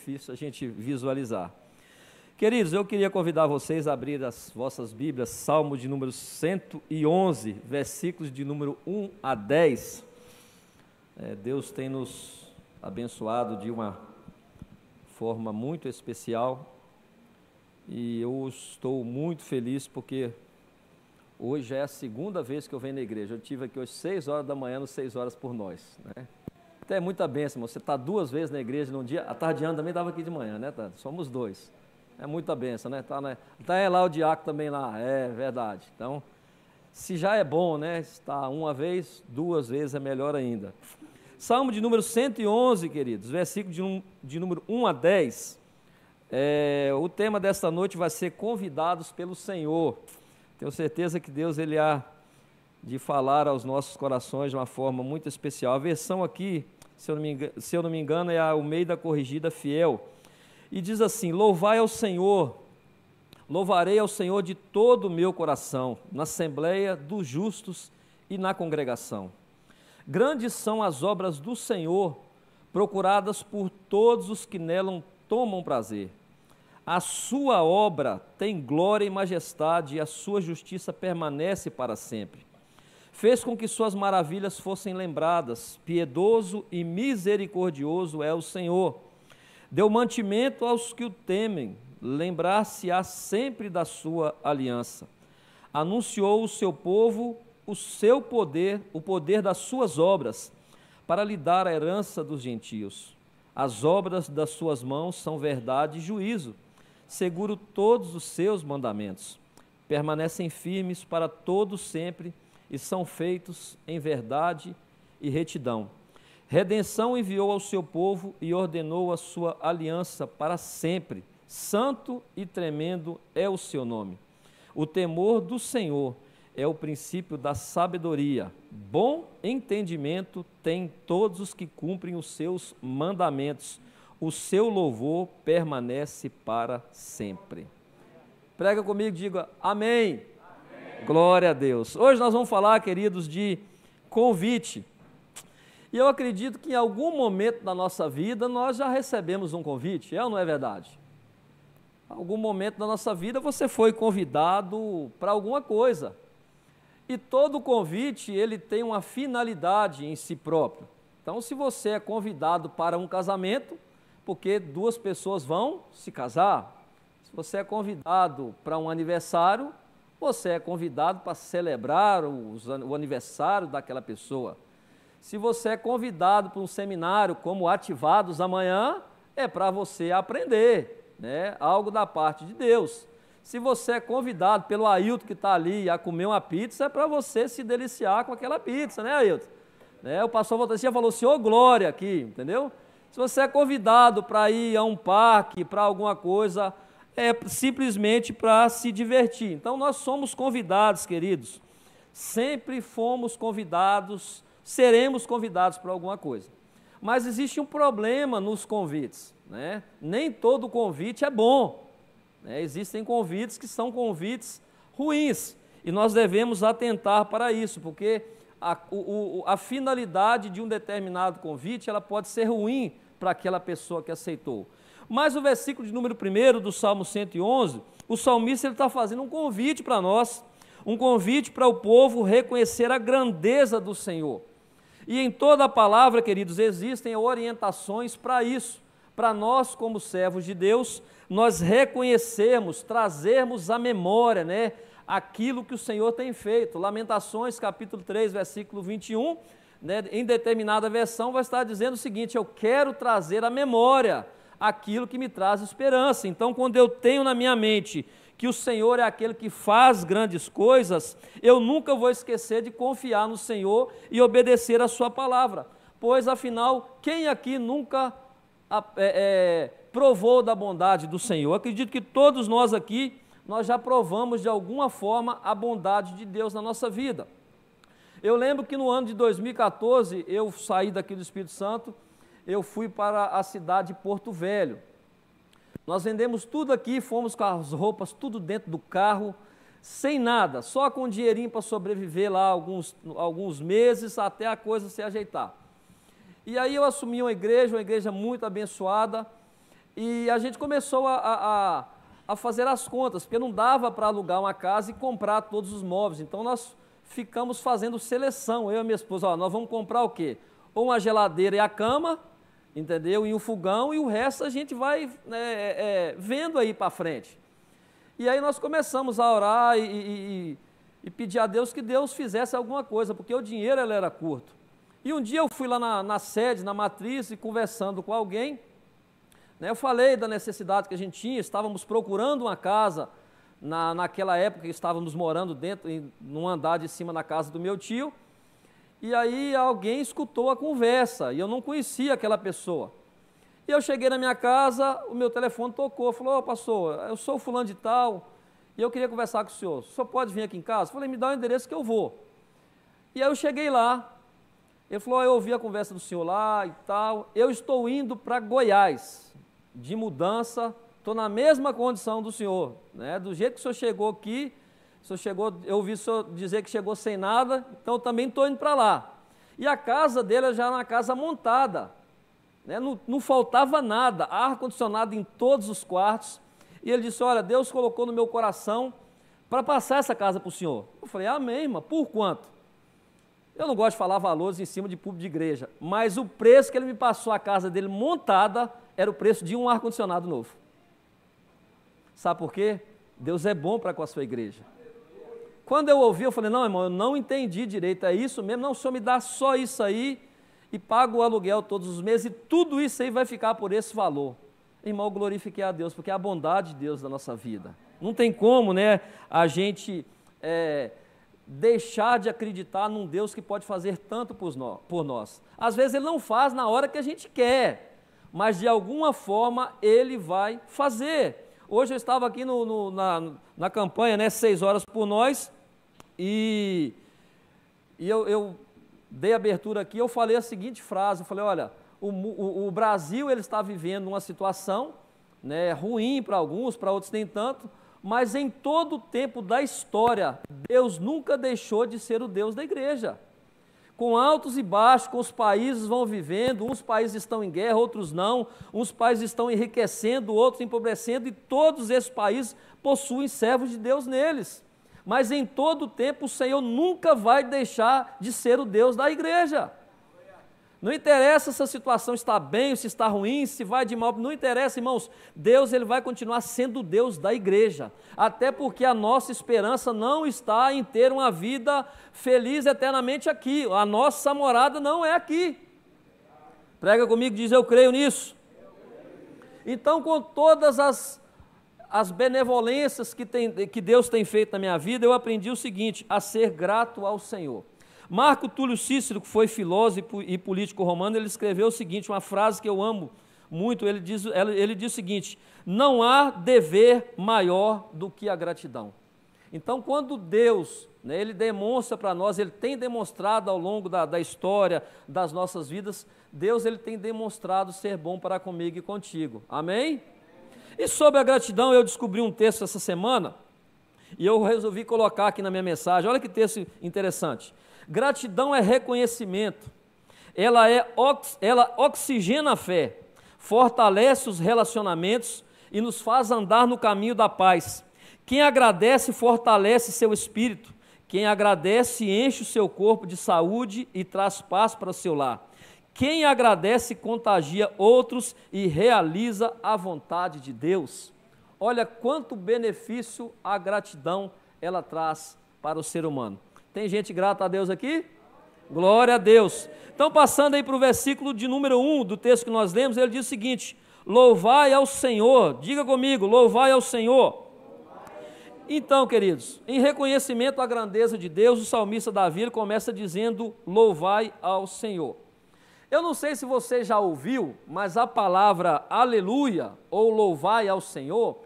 difícil a gente visualizar. Queridos, eu queria convidar vocês a abrir as vossas Bíblias, Salmo de número 111, versículos de número 1 a 10. É, Deus tem nos abençoado de uma forma muito especial e eu estou muito feliz porque hoje é a segunda vez que eu venho na igreja. Eu tive aqui hoje 6 horas da manhã, no 6 horas por nós. Né? Até é muita bênção, você está duas vezes na igreja num dia, a tardeando também estava aqui de manhã, né, Tati? Somos dois. É muita bênção, né? Tá, né? Tá é lá o diácono também lá, é verdade. Então, se já é bom, né, estar uma vez, duas vezes é melhor ainda. Salmo de número 111, queridos, versículo de, um, de número 1 a 10. É, o tema desta noite vai ser convidados pelo Senhor. Tenho certeza que Deus ele há de falar aos nossos corações de uma forma muito especial. A versão aqui se eu não me engano, se eu não me engano é a Almeida Corrigida Fiel. E diz assim: Louvai ao Senhor, louvarei ao Senhor de todo o meu coração, na Assembleia dos Justos e na congregação. Grandes são as obras do Senhor, procuradas por todos os que nela tomam prazer. A sua obra tem glória e majestade, e a sua justiça permanece para sempre fez com que suas maravilhas fossem lembradas. Piedoso e misericordioso é o Senhor. Deu mantimento aos que o temem, lembrar-se-á sempre da sua aliança. Anunciou o seu povo o seu poder, o poder das suas obras, para lhe dar a herança dos gentios. As obras das suas mãos são verdade e juízo, seguro todos os seus mandamentos. Permanecem firmes para todos sempre e são feitos em verdade e retidão. Redenção enviou ao seu povo e ordenou a sua aliança para sempre. Santo e tremendo é o seu nome. O temor do Senhor é o princípio da sabedoria. Bom entendimento tem todos os que cumprem os seus mandamentos. O seu louvor permanece para sempre. Prega comigo, diga amém. Glória a Deus. Hoje nós vamos falar, queridos, de convite. E eu acredito que em algum momento da nossa vida nós já recebemos um convite, é ou não é verdade? Em algum momento da nossa vida você foi convidado para alguma coisa. E todo convite, ele tem uma finalidade em si próprio. Então, se você é convidado para um casamento, porque duas pessoas vão se casar. Se você é convidado para um aniversário, você é convidado para celebrar o aniversário daquela pessoa. Se você é convidado para um seminário como Ativados Amanhã, é para você aprender né, algo da parte de Deus. Se você é convidado pelo Ailton que está ali a comer uma pizza, é para você se deliciar com aquela pizza, né, Ailton? Né, o pastor Valtancia falou, Senhor, assim, glória aqui, entendeu? Se você é convidado para ir a um parque, para alguma coisa, é, simplesmente para se divertir. Então nós somos convidados, queridos. Sempre fomos convidados, seremos convidados para alguma coisa. Mas existe um problema nos convites. Né? Nem todo convite é bom. Né? Existem convites que são convites ruins. E nós devemos atentar para isso, porque a, o, a finalidade de um determinado convite ela pode ser ruim para aquela pessoa que aceitou. Mas o versículo de número 1 do Salmo 111, o salmista está fazendo um convite para nós, um convite para o povo reconhecer a grandeza do Senhor. E em toda a palavra, queridos, existem orientações para isso, para nós, como servos de Deus, nós reconhecermos, trazermos à memória, né? Aquilo que o Senhor tem feito. Lamentações, capítulo 3, versículo 21, né, em determinada versão, vai estar dizendo o seguinte: Eu quero trazer à memória aquilo que me traz esperança. Então, quando eu tenho na minha mente que o Senhor é aquele que faz grandes coisas, eu nunca vou esquecer de confiar no Senhor e obedecer a Sua palavra. Pois, afinal, quem aqui nunca é, é, provou da bondade do Senhor? Acredito que todos nós aqui, nós já provamos de alguma forma a bondade de Deus na nossa vida. Eu lembro que no ano de 2014 eu saí daqui do Espírito Santo eu fui para a cidade de Porto Velho. Nós vendemos tudo aqui, fomos com as roupas tudo dentro do carro, sem nada, só com um dinheirinho para sobreviver lá alguns, alguns meses até a coisa se ajeitar. E aí eu assumi uma igreja, uma igreja muito abençoada, e a gente começou a, a, a fazer as contas, porque não dava para alugar uma casa e comprar todos os móveis. Então nós ficamos fazendo seleção, eu e minha esposa, ó, nós vamos comprar o quê? Ou uma geladeira e a cama, entendeu? E o fogão e o resto a gente vai né, é, é, vendo aí para frente. E aí nós começamos a orar e, e, e, pedir a Deus que Deus fizesse alguma coisa, porque o dinheiro ele era curto. E um dia eu fui lá na, na sede, na matriz, e conversando com alguém, né, eu falei da necessidade que a gente tinha, estávamos procurando uma casa, na, naquela época estávamos morando dentro, em, num andar de cima da casa do meu tio, e aí alguém escutou a conversa e eu não conhecia aquela pessoa. E eu cheguei na minha casa, o meu telefone tocou, falou, oh, pastor, eu sou fulano de tal e eu queria conversar com o senhor. O senhor pode vir aqui em casa? Eu falei, me dá o um endereço que eu vou. E aí eu cheguei lá, ele falou, oh, eu ouvi a conversa do senhor lá e tal, eu estou indo para Goiás, de mudança, estou na mesma condição do senhor, né? do jeito que o senhor chegou aqui, só chegou, eu ouvi o senhor dizer que chegou sem nada, então eu também estou indo para lá. E a casa dele já era uma casa montada. Né? Não, não faltava nada, ar-condicionado em todos os quartos. E ele disse: Olha, Deus colocou no meu coração para passar essa casa para o senhor. Eu falei: Amém, mas por quanto? Eu não gosto de falar valores em cima de público de igreja, mas o preço que ele me passou a casa dele montada era o preço de um ar-condicionado novo. Sabe por quê? Deus é bom para com a sua igreja. Quando eu ouvi, eu falei: não, irmão, eu não entendi direito, é isso mesmo? Não, o senhor me dá só isso aí e pago o aluguel todos os meses e tudo isso aí vai ficar por esse valor. Irmão, eu glorifiquei a Deus, porque é a bondade de Deus na nossa vida. Não tem como, né, a gente é, deixar de acreditar num Deus que pode fazer tanto por nós. Às vezes ele não faz na hora que a gente quer, mas de alguma forma ele vai fazer. Hoje eu estava aqui no, no, na, na campanha, né, seis horas por nós, e, e eu, eu dei abertura aqui, eu falei a seguinte frase, eu falei, olha, o, o, o Brasil ele está vivendo uma situação né, ruim para alguns, para outros nem tanto, mas em todo o tempo da história, Deus nunca deixou de ser o Deus da igreja. Com altos e baixos, com os países vão vivendo, uns países estão em guerra, outros não, uns países estão enriquecendo, outros empobrecendo, e todos esses países possuem servos de Deus neles mas em todo tempo o Senhor nunca vai deixar de ser o Deus da igreja. Não interessa se a situação está bem, ou se está ruim, se vai de mal, não interessa, irmãos. Deus ele vai continuar sendo Deus da igreja, até porque a nossa esperança não está em ter uma vida feliz eternamente aqui. A nossa morada não é aqui. Prega comigo, diz eu creio nisso. Então, com todas as as benevolências que, tem, que Deus tem feito na minha vida, eu aprendi o seguinte: a ser grato ao Senhor. Marco Túlio Cícero, que foi filósofo e político romano, ele escreveu o seguinte, uma frase que eu amo muito, ele diz, ele diz o seguinte: não há dever maior do que a gratidão. Então, quando Deus, né, ele demonstra para nós, ele tem demonstrado ao longo da, da história das nossas vidas, Deus ele tem demonstrado ser bom para comigo e contigo. Amém? E sobre a gratidão, eu descobri um texto essa semana e eu resolvi colocar aqui na minha mensagem. Olha que texto interessante. Gratidão é reconhecimento. Ela é ela oxigena a fé, fortalece os relacionamentos e nos faz andar no caminho da paz. Quem agradece fortalece seu espírito. Quem agradece enche o seu corpo de saúde e traz paz para o seu lar. Quem agradece contagia outros e realiza a vontade de Deus. Olha quanto benefício a gratidão ela traz para o ser humano. Tem gente grata a Deus aqui? Glória a Deus. Então, passando aí para o versículo de número 1 do texto que nós lemos, ele diz o seguinte: Louvai ao Senhor, diga comigo, louvai ao Senhor. Então, queridos, em reconhecimento à grandeza de Deus, o salmista Davi começa dizendo: Louvai ao Senhor. Eu não sei se você já ouviu, mas a palavra aleluia ou louvai ao Senhor,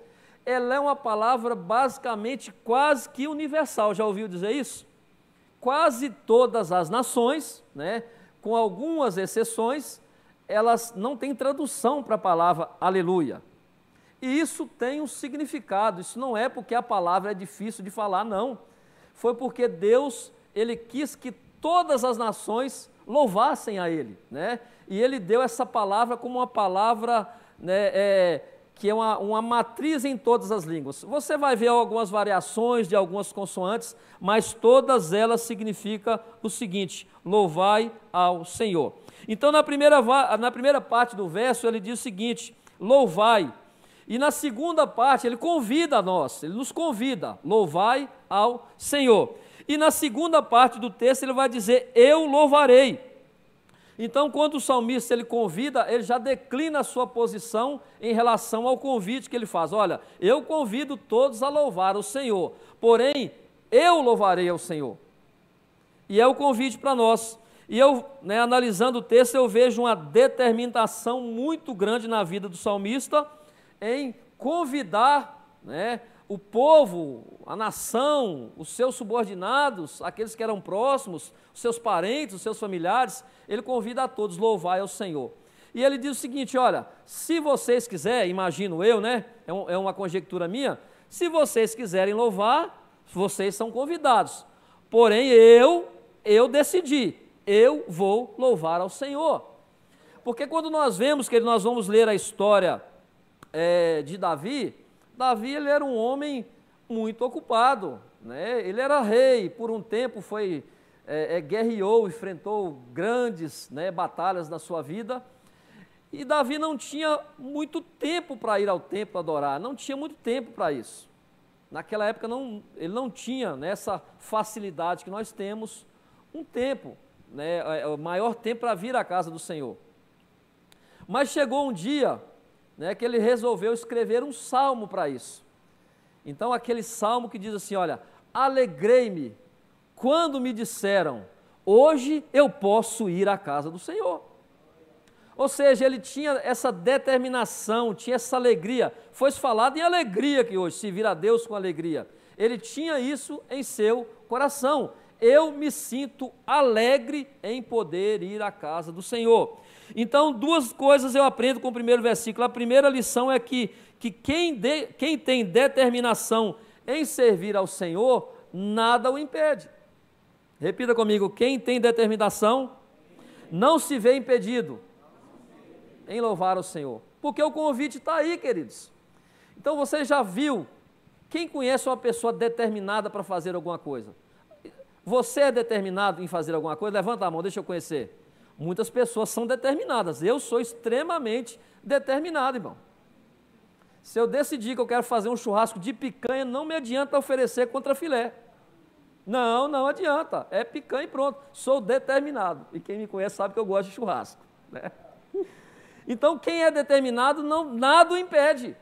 ela é uma palavra basicamente quase que universal. Já ouviu dizer isso? Quase todas as nações, né, com algumas exceções, elas não têm tradução para a palavra aleluia. E isso tem um significado, isso não é porque a palavra é difícil de falar, não. Foi porque Deus, ele quis que todas as nações louvassem a ele. Né? E ele deu essa palavra como uma palavra né, é, que é uma, uma matriz em todas as línguas. Você vai ver algumas variações de algumas consoantes, mas todas elas significam o seguinte: louvai ao Senhor. Então, na primeira, na primeira parte do verso, ele diz o seguinte: louvai. E na segunda parte, ele convida a nós, ele nos convida: louvai ao Senhor. E na segunda parte do texto ele vai dizer: Eu louvarei. Então, quando o salmista ele convida, ele já declina a sua posição em relação ao convite que ele faz. Olha, eu convido todos a louvar o Senhor, porém eu louvarei ao Senhor. E é o convite para nós. E eu, né, analisando o texto, eu vejo uma determinação muito grande na vida do salmista em convidar né, o povo, a nação, os seus subordinados, aqueles que eram próximos, os seus parentes, os seus familiares, ele convida a todos, louvai ao Senhor. E ele diz o seguinte: olha, se vocês quiserem, imagino eu, né? É, um, é uma conjectura minha. Se vocês quiserem louvar, vocês são convidados. Porém, eu, eu decidi, eu vou louvar ao Senhor. Porque quando nós vemos, que nós vamos ler a história é, de Davi, Davi ele era um homem muito ocupado, né? ele era rei, por um tempo foi é, é, guerreou, enfrentou grandes né, batalhas na sua vida. E Davi não tinha muito tempo para ir ao templo adorar, não tinha muito tempo para isso. Naquela época não, ele não tinha né, facilidade que nós temos, um tempo, né, é, é, o maior tempo para vir à casa do Senhor. Mas chegou um dia né, que ele resolveu escrever um salmo para isso. Então, aquele salmo que diz assim: Olha, alegrei-me quando me disseram, hoje eu posso ir à casa do Senhor. Ou seja, ele tinha essa determinação, tinha essa alegria. Foi falado em alegria que hoje, se vir a Deus com alegria. Ele tinha isso em seu coração. Eu me sinto alegre em poder ir à casa do Senhor. Então, duas coisas eu aprendo com o primeiro versículo. A primeira lição é que, que quem, de, quem tem determinação em servir ao Senhor, nada o impede. Repita comigo: quem tem determinação não se vê impedido em louvar o Senhor. Porque o convite está aí, queridos. Então você já viu. Quem conhece uma pessoa determinada para fazer alguma coisa? Você é determinado em fazer alguma coisa? Levanta a mão, deixa eu conhecer. Muitas pessoas são determinadas. Eu sou extremamente determinado, irmão. Se eu decidir que eu quero fazer um churrasco de picanha, não me adianta oferecer contra filé. Não, não adianta. É picanha e pronto. Sou determinado. E quem me conhece sabe que eu gosto de churrasco. Né? Então, quem é determinado, não, nada o impede.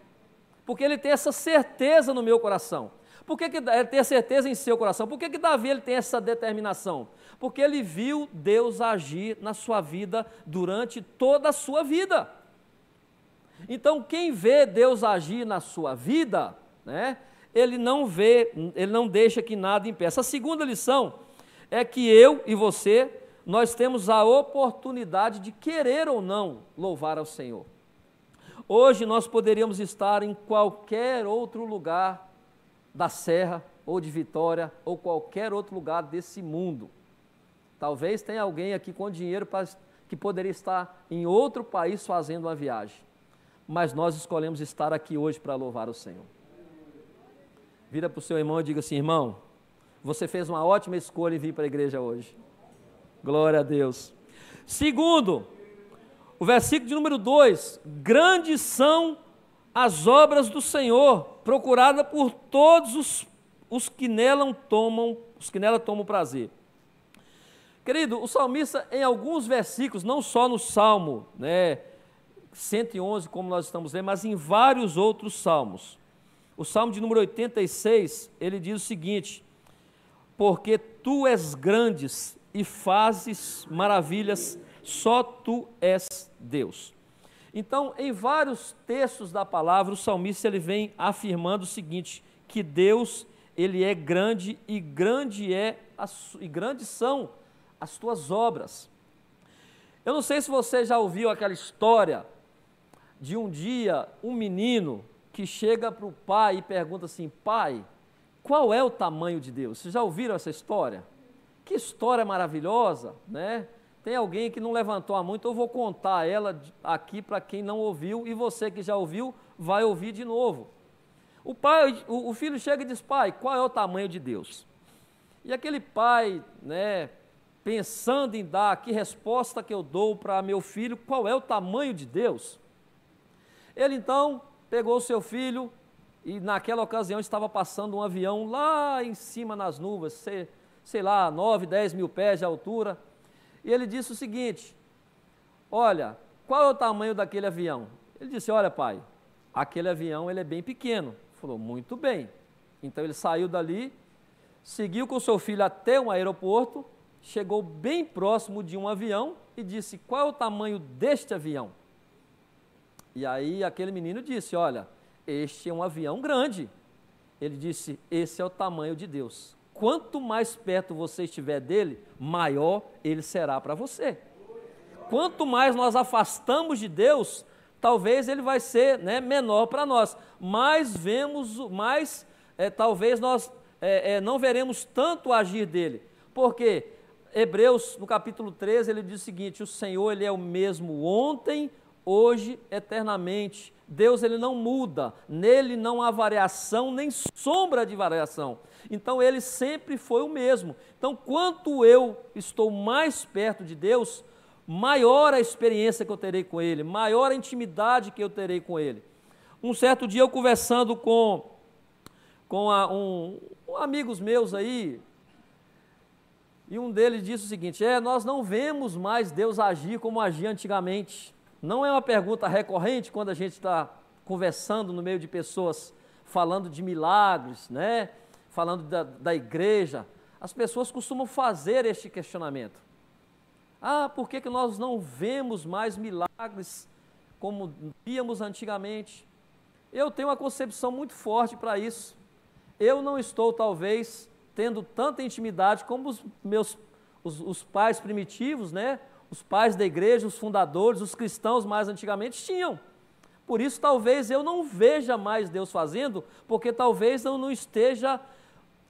Porque ele tem essa certeza no meu coração. Por que, que é ter certeza em seu coração? Por que, que Davi ele tem essa determinação? porque ele viu Deus agir na sua vida durante toda a sua vida. Então, quem vê Deus agir na sua vida, né, ele não vê, ele não deixa que nada impeça. A segunda lição é que eu e você, nós temos a oportunidade de querer ou não louvar ao Senhor. Hoje nós poderíamos estar em qualquer outro lugar da Serra, ou de Vitória, ou qualquer outro lugar desse mundo. Talvez tenha alguém aqui com dinheiro pra, que poderia estar em outro país fazendo uma viagem. Mas nós escolhemos estar aqui hoje para louvar o Senhor. Vira para o seu irmão e diga assim: irmão, você fez uma ótima escolha em vir para a igreja hoje. Glória a Deus. Segundo, o versículo de número 2: Grandes são as obras do Senhor, procurada por todos os, os que nela tomam, os que nela tomam prazer. Querido, o salmista, em alguns versículos, não só no Salmo né, 111, como nós estamos lendo, mas em vários outros salmos. O Salmo de número 86, ele diz o seguinte: Porque tu és grandes e fazes maravilhas, só tu és Deus. Então, em vários textos da palavra, o salmista ele vem afirmando o seguinte: que Deus ele é grande e grande é e grandes são as tuas obras. Eu não sei se você já ouviu aquela história de um dia um menino que chega para o pai e pergunta assim: Pai, qual é o tamanho de Deus? Vocês já ouviram essa história? Que história maravilhosa, né? Tem alguém que não levantou a mão, então eu vou contar ela aqui para quem não ouviu e você que já ouviu vai ouvir de novo. O pai, o, o filho chega e diz: "Pai, qual é o tamanho de Deus?" E aquele pai, né, pensando em dar, que resposta que eu dou para meu filho, qual é o tamanho de Deus? Ele então pegou o seu filho e naquela ocasião estava passando um avião lá em cima nas nuvens, sei, sei lá, 9, 10 mil pés de altura. E ele disse o seguinte: Olha, qual é o tamanho daquele avião? Ele disse: Olha, pai, aquele avião ele é bem pequeno. Ele falou: Muito bem. Então ele saiu dali, seguiu com seu filho até um aeroporto chegou bem próximo de um avião e disse: Qual é o tamanho deste avião? E aí aquele menino disse: Olha, este é um avião grande. Ele disse: Esse é o tamanho de Deus. Quanto mais perto você estiver dele, maior ele será para você. Quanto mais nós afastamos de Deus, talvez ele vai ser né, menor para nós. Mais vemos, mais é, eh, talvez nós é, é, não veremos tanto agir dele. Por quê? Hebreus, no capítulo 13, ele diz o seguinte: o Senhor ele é o mesmo ontem, hoje, eternamente. Deus ele não muda, nele não há variação, nem sombra de variação. Então ele sempre foi o mesmo. Então, quanto eu estou mais perto de Deus, maior a experiência que eu terei com ele, maior a intimidade que eu terei com ele. Um certo dia eu conversando com com a, um, um amigos meus aí, e um deles disse o seguinte: é, nós não vemos mais Deus agir como agia antigamente. Não é uma pergunta recorrente quando a gente está conversando no meio de pessoas falando de milagres, né? Falando da, da igreja. As pessoas costumam fazer este questionamento. Ah, por que, que nós não vemos mais milagres como víamos antigamente? Eu tenho uma concepção muito forte para isso. Eu não estou, talvez, tendo tanta intimidade como os meus os, os pais primitivos, né? Os pais da igreja, os fundadores, os cristãos mais antigamente tinham. Por isso, talvez eu não veja mais Deus fazendo, porque talvez eu não esteja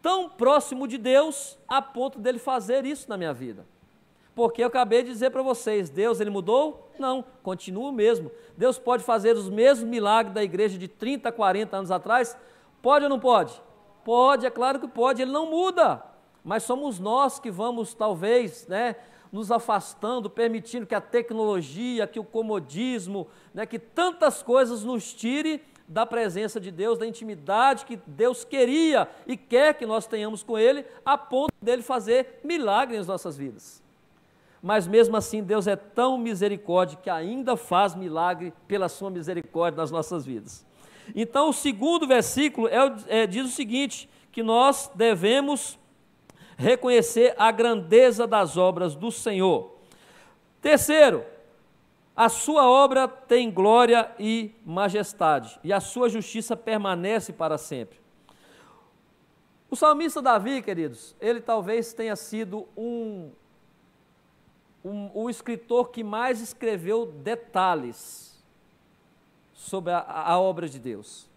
tão próximo de Deus a ponto dele fazer isso na minha vida. Porque eu acabei de dizer para vocês, Deus ele mudou? Não, continua o mesmo. Deus pode fazer os mesmos milagres da igreja de 30, 40 anos atrás? Pode ou não pode? Pode, é claro que pode, ele não muda. Mas somos nós que vamos, talvez, né, nos afastando, permitindo que a tecnologia, que o comodismo, né, que tantas coisas nos tire da presença de Deus, da intimidade que Deus queria e quer que nós tenhamos com Ele, a ponto dele fazer milagres nas nossas vidas. Mas mesmo assim, Deus é tão misericórdia que ainda faz milagre pela Sua misericórdia nas nossas vidas. Então, o segundo versículo é, é, diz o seguinte: que nós devemos reconhecer a grandeza das obras do Senhor. Terceiro, a sua obra tem glória e majestade, e a sua justiça permanece para sempre. O salmista Davi, queridos, ele talvez tenha sido um, um, o escritor que mais escreveu detalhes sobre a, a obra de Deus.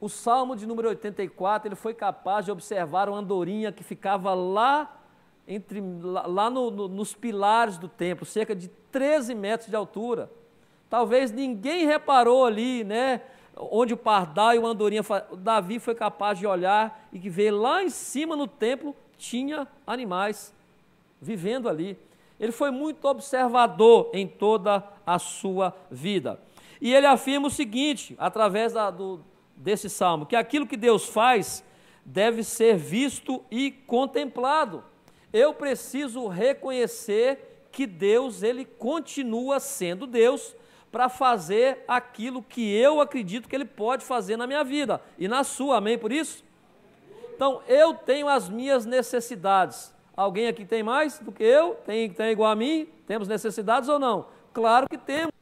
O Salmo de número 84, ele foi capaz de observar uma andorinha que ficava lá entre lá no, no, nos pilares do templo, cerca de 13 metros de altura. Talvez ninguém reparou ali, né? Onde o pardal e o andorinha, o Davi foi capaz de olhar e ver lá em cima no templo tinha animais vivendo ali. Ele foi muito observador em toda a sua vida. E ele afirma o seguinte, através da, do, desse salmo, que aquilo que Deus faz deve ser visto e contemplado. Eu preciso reconhecer que Deus, ele continua sendo Deus para fazer aquilo que eu acredito que ele pode fazer na minha vida e na sua, amém por isso? Então, eu tenho as minhas necessidades. Alguém aqui tem mais do que eu? Tem, tem igual a mim? Temos necessidades ou não? Claro que temos.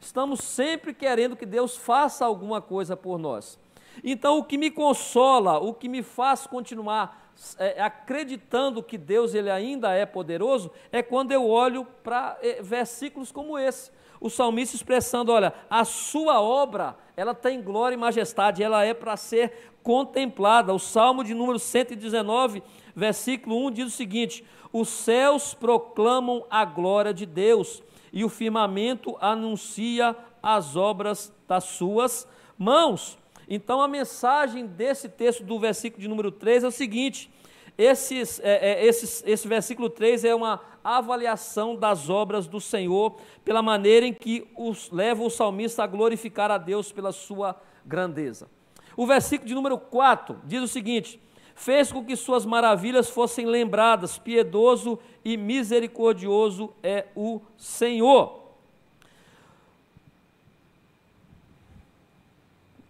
Estamos sempre querendo que Deus faça alguma coisa por nós. Então, o que me consola, o que me faz continuar é, acreditando que Deus ele ainda é poderoso, é quando eu olho para é, versículos como esse. O salmista expressando: olha, a sua obra, ela tem glória e majestade, ela é para ser contemplada. O salmo de número 119, versículo 1 diz o seguinte: Os céus proclamam a glória de Deus e o firmamento anuncia as obras das suas mãos. Então, a mensagem desse texto do versículo de número 3 é o seguinte: esses, é, é, esses, esse versículo 3 é uma avaliação das obras do Senhor, pela maneira em que os, leva o salmista a glorificar a Deus pela sua grandeza. O versículo de número 4 diz o seguinte: fez com que suas maravilhas fossem lembradas. Piedoso e misericordioso é o Senhor.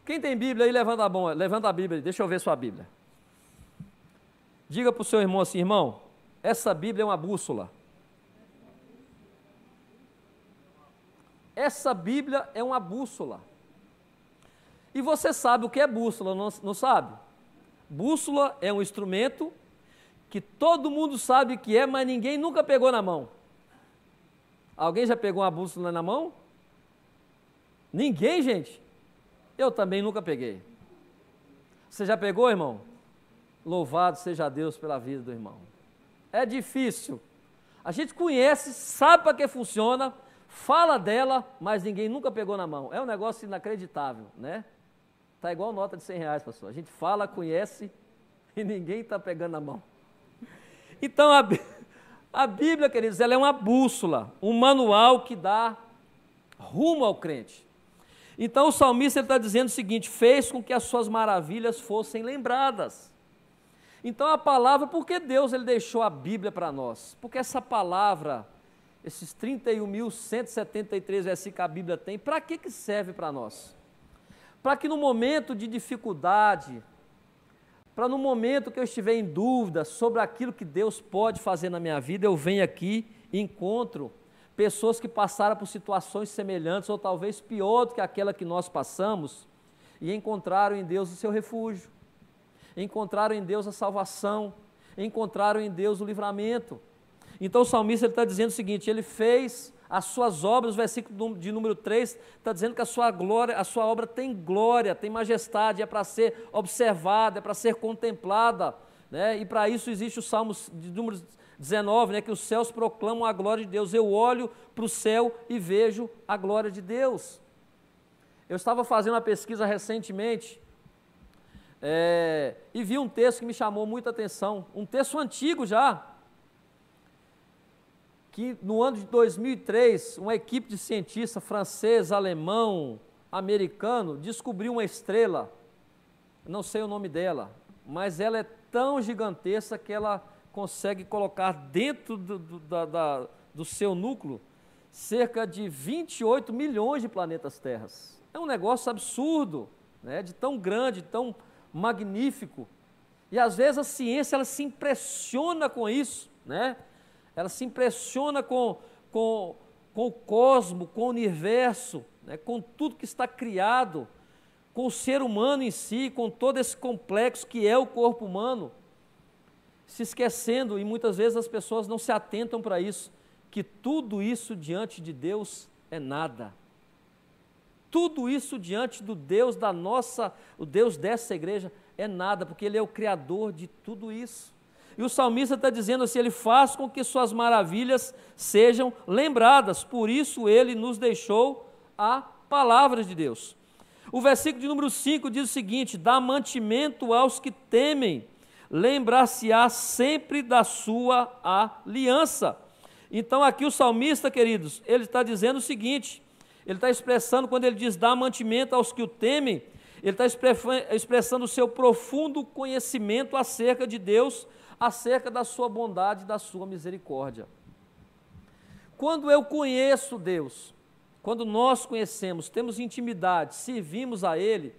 Quem tem Bíblia aí, levanta a, mão, levanta a Bíblia, deixa eu ver sua Bíblia. Diga para o seu irmão assim, irmão, essa Bíblia é uma bússola. Essa Bíblia é uma bússola. E você sabe o que é bússola, não, não sabe? bússola é um instrumento que todo mundo sabe que é, mas ninguém nunca pegou na mão. Alguém já pegou uma bússola na mão? Ninguém, gente. Eu também nunca peguei. Você já pegou, irmão? Louvado seja Deus pela vida do irmão. É difícil. A gente conhece, sabe para que funciona, fala dela, mas ninguém nunca pegou na mão. É um negócio inacreditável, né? Está igual nota de 100 reais, pastor. A gente fala, conhece e ninguém está pegando a mão. Então, a, a Bíblia, queridos, ela é uma bússola, um manual que dá rumo ao crente. Então, o salmista está dizendo o seguinte: fez com que as suas maravilhas fossem lembradas. Então, a palavra, por que Deus ele deixou a Bíblia para nós? Porque essa palavra, esses 31.173 versículos que a Bíblia tem, para que, que serve para nós? para que no momento de dificuldade, para no momento que eu estiver em dúvida sobre aquilo que Deus pode fazer na minha vida, eu venho aqui e encontro pessoas que passaram por situações semelhantes ou talvez pior do que aquela que nós passamos e encontraram em Deus o seu refúgio, encontraram em Deus a salvação, encontraram em Deus o livramento. Então o salmista está dizendo o seguinte: ele fez as suas obras, o versículo de número 3 está dizendo que a sua glória, a sua obra tem glória, tem majestade, é para ser observada, é para ser contemplada. Né? E para isso existe o Salmo de número 19, né? que os céus proclamam a glória de Deus. Eu olho para o céu e vejo a glória de Deus. Eu estava fazendo uma pesquisa recentemente é, e vi um texto que me chamou muita atenção, um texto antigo já, que no ano de 2003, uma equipe de cientistas francês, alemão, americano, descobriu uma estrela, não sei o nome dela, mas ela é tão gigantesca que ela consegue colocar dentro do, do, da, da, do seu núcleo cerca de 28 milhões de planetas terras. É um negócio absurdo, né? de tão grande, tão magnífico. E às vezes a ciência ela se impressiona com isso, né? ela se impressiona com, com, com o cosmo, com o universo, né, com tudo que está criado, com o ser humano em si, com todo esse complexo que é o corpo humano, se esquecendo, e muitas vezes as pessoas não se atentam para isso, que tudo isso diante de Deus é nada. Tudo isso diante do Deus da nossa, o Deus dessa igreja é nada, porque Ele é o Criador de tudo isso. E o salmista está dizendo assim: ele faz com que suas maravilhas sejam lembradas, por isso ele nos deixou a palavra de Deus. O versículo de número 5 diz o seguinte: dá mantimento aos que temem, lembrar-se-á sempre da sua aliança. Então, aqui o salmista, queridos, ele está dizendo o seguinte: ele está expressando, quando ele diz dá mantimento aos que o temem, ele está expressando o seu profundo conhecimento acerca de Deus, acerca da sua bondade e da sua misericórdia. Quando eu conheço Deus, quando nós conhecemos, temos intimidade, servimos a Ele,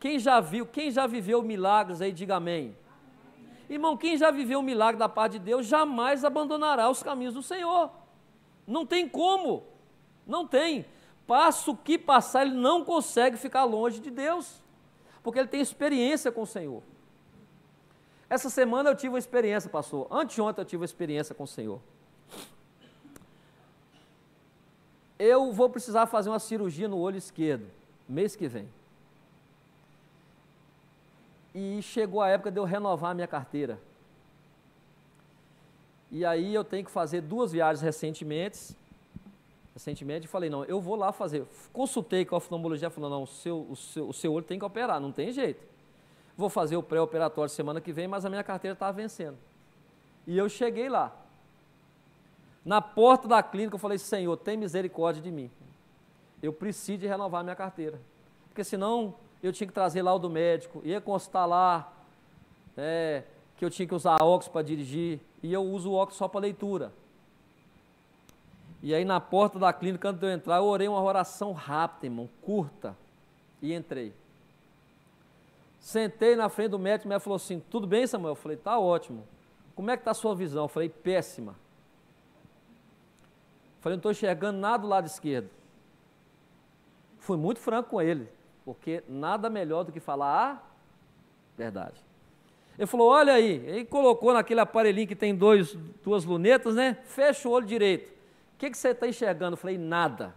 quem já viu, quem já viveu milagres aí, diga amém. Irmão, quem já viveu o milagre da parte de Deus jamais abandonará os caminhos do Senhor. Não tem como. Não tem. Passo que passar, ele não consegue ficar longe de Deus, porque ele tem experiência com o Senhor. Essa semana eu tive uma experiência, pastor. Anteontem eu tive uma experiência com o Senhor. Eu vou precisar fazer uma cirurgia no olho esquerdo, mês que vem. E chegou a época de eu renovar a minha carteira. E aí eu tenho que fazer duas viagens recentemente. Recentemente, falei, não, eu vou lá fazer. Consultei com a oftalmologia, falou, não, o seu, o seu, o seu olho tem que operar, não tem jeito vou fazer o pré-operatório semana que vem, mas a minha carteira estava tá vencendo. E eu cheguei lá. Na porta da clínica eu falei, Senhor, tem misericórdia de mim. Eu preciso de renovar minha carteira. Porque senão eu tinha que trazer lá o do médico, ia constar lá é, que eu tinha que usar óculos para dirigir, e eu uso o óculos só para leitura. E aí na porta da clínica, antes de eu entrar, eu orei uma oração rápida, irmão, curta, e entrei. Sentei na frente do médico, o médico falou assim: Tudo bem, Samuel? Eu falei: Tá ótimo. Como é que está a sua visão? Eu falei: Péssima. Eu falei: Não estou enxergando nada do lado esquerdo. Fui muito franco com ele, porque nada melhor do que falar a verdade. Ele falou: Olha aí. Ele colocou naquele aparelhinho que tem dois, duas lunetas, né? Fecha o olho direito. O que, que você está enxergando? Eu falei: Nada.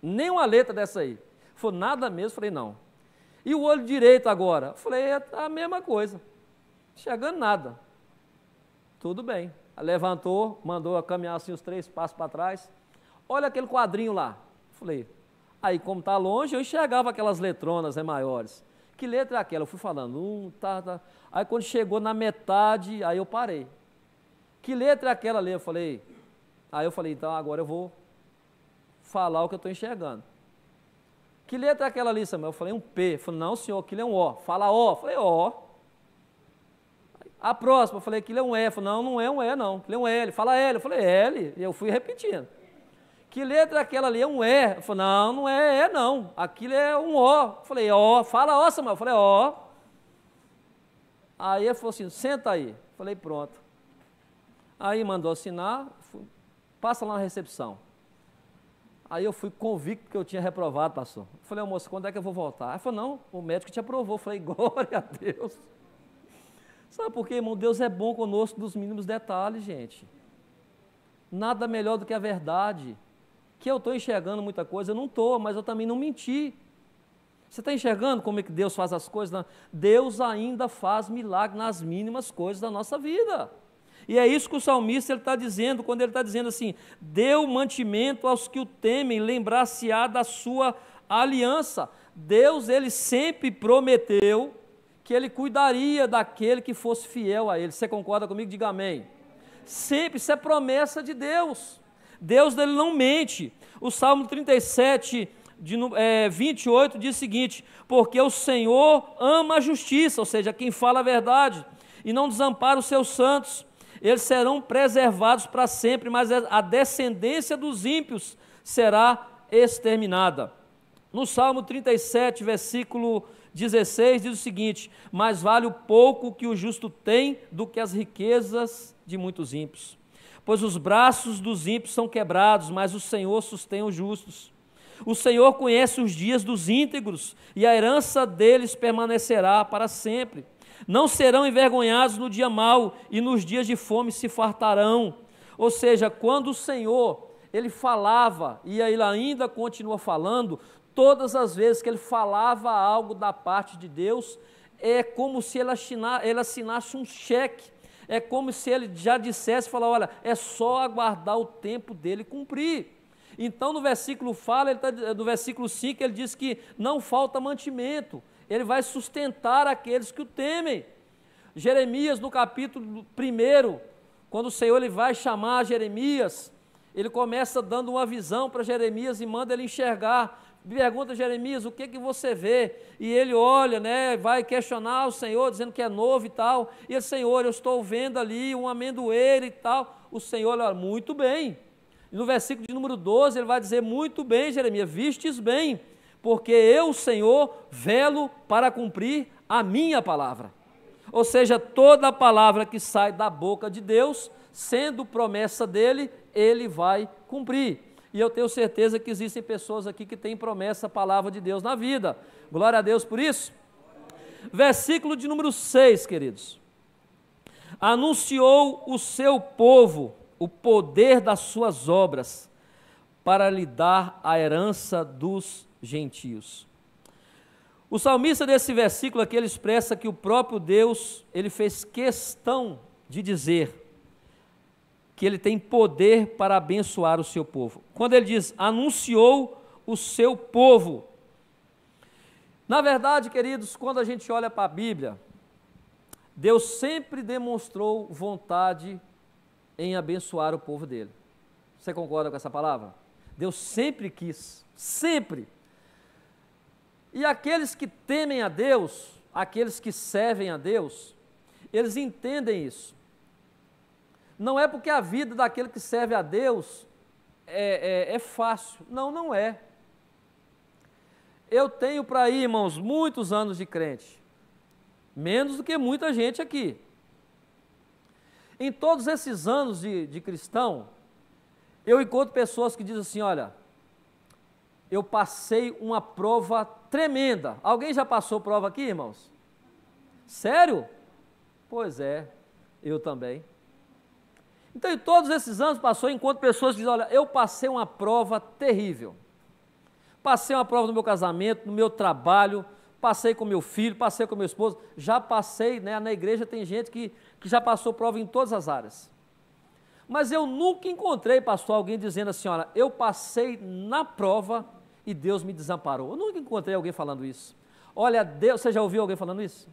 Nem uma letra dessa aí. Ele falou: Nada mesmo. Eu falei: Não. E o olho direito agora? Eu falei, é a mesma coisa. Chegando nada. Tudo bem. Levantou, mandou caminhar assim os três passos para trás. Olha aquele quadrinho lá. falei, aí como está longe, eu enxergava aquelas letronas né, maiores. Que letra é aquela? Eu fui falando, um, tá, tá. Aí quando chegou na metade, aí eu parei. Que letra é aquela ali? Eu falei, aí eu falei, então agora eu vou falar o que eu estou enxergando. Que letra é aquela ali, Samuel? Eu falei um P. Ele falou, não, senhor, aquilo é um O. Fala O. Eu falei, O. A próxima, eu falei, aquilo é um E. Ele falou, não, não é um E, não. Aquilo é um L. Fala L. Eu falei, é L. E eu fui repetindo. Que letra é aquela ali? É um E. Ele falou, não, não é E, não. Aquilo é um O. Eu falei, O. Fala O, Samuel. Eu falei, O. Aí ele falou assim, senta aí. Eu falei, pronto. Aí mandou assinar, passa lá na recepção. Aí eu fui convicto que eu tinha reprovado, pastor. Eu falei, moço, quando é que eu vou voltar? Ela falou, não, o médico te aprovou. Eu falei, glória a Deus. Sabe por quê, irmão? Deus é bom conosco nos mínimos detalhes, gente. Nada melhor do que a verdade. Que eu estou enxergando muita coisa, eu não estou, mas eu também não menti. Você está enxergando como é que Deus faz as coisas? Deus ainda faz milagre nas mínimas coisas da nossa vida. E é isso que o salmista está dizendo, quando ele está dizendo assim: deu mantimento aos que o temem, lembrar-se-á da sua aliança. Deus, ele sempre prometeu que ele cuidaria daquele que fosse fiel a ele. Você concorda comigo? Diga amém. Sempre, isso é promessa de Deus. Deus ele não mente. O Salmo 37, de, é, 28 diz o seguinte: Porque o Senhor ama a justiça, ou seja, quem fala a verdade, e não desampara os seus santos eles serão preservados para sempre, mas a descendência dos ímpios será exterminada. No Salmo 37, versículo 16, diz o seguinte: Mais vale o pouco que o justo tem do que as riquezas de muitos ímpios. Pois os braços dos ímpios são quebrados, mas o Senhor sustém os justos. O Senhor conhece os dias dos íntegros e a herança deles permanecerá para sempre. Não serão envergonhados no dia mau e nos dias de fome se fartarão. Ou seja, quando o Senhor, ele falava e ele ainda continua falando, todas as vezes que ele falava algo da parte de Deus, é como se ele assinasse, ele assinasse um cheque. É como se ele já dissesse, falar, olha, é só aguardar o tempo dele cumprir. Então no versículo fala, ele tá, no versículo 5, ele diz que não falta mantimento ele vai sustentar aqueles que o temem. Jeremias, no capítulo 1, quando o Senhor ele vai chamar Jeremias, ele começa dando uma visão para Jeremias e manda ele enxergar. Pergunta Jeremias, o que que você vê? E ele olha, né, vai questionar o Senhor, dizendo que é novo e tal. E ele, Senhor, eu estou vendo ali um amendoeiro e tal. O Senhor, olha, muito bem. E no versículo de número 12, ele vai dizer, muito bem, Jeremias, vistes bem porque eu, Senhor, velo para cumprir a minha palavra. Ou seja, toda palavra que sai da boca de Deus, sendo promessa dele, ele vai cumprir. E eu tenho certeza que existem pessoas aqui que têm promessa, palavra de Deus na vida. Glória a Deus por isso. Versículo de número 6, queridos. Anunciou o seu povo o poder das suas obras para lhe dar a herança dos gentios. O salmista desse versículo aqui ele expressa que o próprio Deus, ele fez questão de dizer que ele tem poder para abençoar o seu povo. Quando ele diz anunciou o seu povo. Na verdade, queridos, quando a gente olha para a Bíblia, Deus sempre demonstrou vontade em abençoar o povo dele. Você concorda com essa palavra? Deus sempre quis, sempre e aqueles que temem a Deus, aqueles que servem a Deus, eles entendem isso. Não é porque a vida daquele que serve a Deus é, é, é fácil. Não, não é. Eu tenho para aí, irmãos, muitos anos de crente. Menos do que muita gente aqui. Em todos esses anos de, de cristão, eu encontro pessoas que dizem assim: olha, eu passei uma prova tremenda. Alguém já passou prova aqui, irmãos? Sério? Pois é, eu também. Então, em todos esses anos passou, enquanto pessoas dizem: Olha, eu passei uma prova terrível. Passei uma prova no meu casamento, no meu trabalho, passei com meu filho, passei com meu esposo. Já passei, né? Na igreja tem gente que, que já passou prova em todas as áreas. Mas eu nunca encontrei, pastor, alguém dizendo assim: Olha, eu passei na prova e Deus me desamparou. Eu nunca encontrei alguém falando isso. Olha, Deus, você já ouviu alguém falando isso?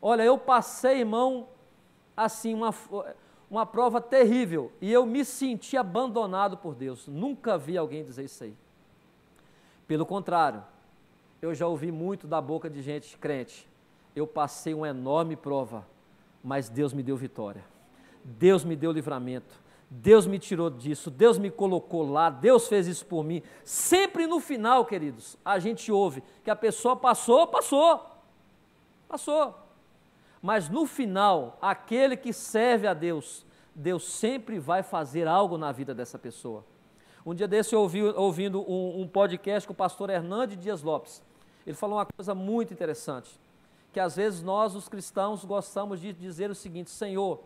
Olha, eu passei, irmão, assim, uma, uma prova terrível e eu me senti abandonado por Deus. Nunca vi alguém dizer isso aí. Pelo contrário, eu já ouvi muito da boca de gente crente. Eu passei uma enorme prova, mas Deus me deu vitória. Deus me deu livramento. Deus me tirou disso, Deus me colocou lá, Deus fez isso por mim. Sempre no final, queridos, a gente ouve que a pessoa passou, passou, passou. Mas no final, aquele que serve a Deus, Deus sempre vai fazer algo na vida dessa pessoa. Um dia desse eu ouvi ouvindo um, um podcast com o pastor Hernandes Dias Lopes. Ele falou uma coisa muito interessante, que às vezes nós, os cristãos, gostamos de dizer o seguinte: Senhor,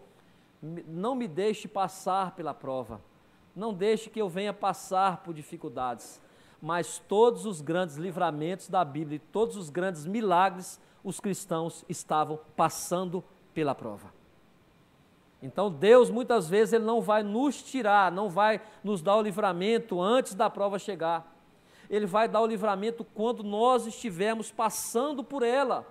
não me deixe passar pela prova, não deixe que eu venha passar por dificuldades, mas todos os grandes livramentos da Bíblia e todos os grandes milagres, os cristãos estavam passando pela prova. Então Deus muitas vezes ele não vai nos tirar, não vai nos dar o livramento antes da prova chegar. Ele vai dar o livramento quando nós estivermos passando por ela